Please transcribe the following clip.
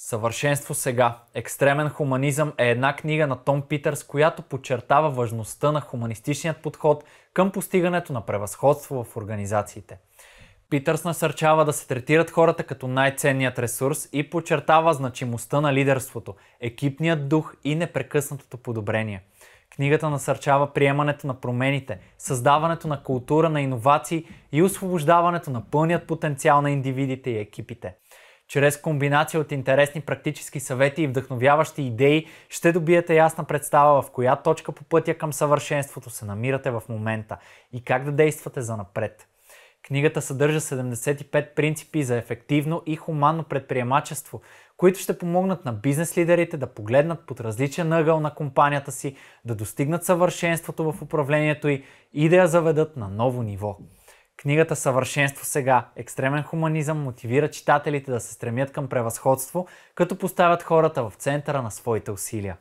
Съвършенство сега. Екстремен хуманизъм е една книга на Том Питърс, която подчертава важността на хуманистичният подход към постигането на превъзходство в организациите. Питърс насърчава да се третират хората като най-ценният ресурс и подчертава значимостта на лидерството, екипният дух и непрекъснатото подобрение. Книгата насърчава приемането на промените, създаването на култура на иновации и освобождаването на пълният потенциал на индивидите и екипите. Чрез комбинация от интересни практически съвети и вдъхновяващи идеи ще добиете ясна представа в коя точка по пътя към съвършенството се намирате в момента и как да действате за напред. Книгата съдържа 75 принципи за ефективно и хуманно предприемачество, които ще помогнат на бизнес лидерите да погледнат под различен ъгъл на компанията си, да достигнат съвършенството в управлението й и да я заведат на ново ниво. Книгата Съвършенство сега – екстремен хуманизъм мотивира читателите да се стремят към превъзходство, като поставят хората в центъра на своите усилия.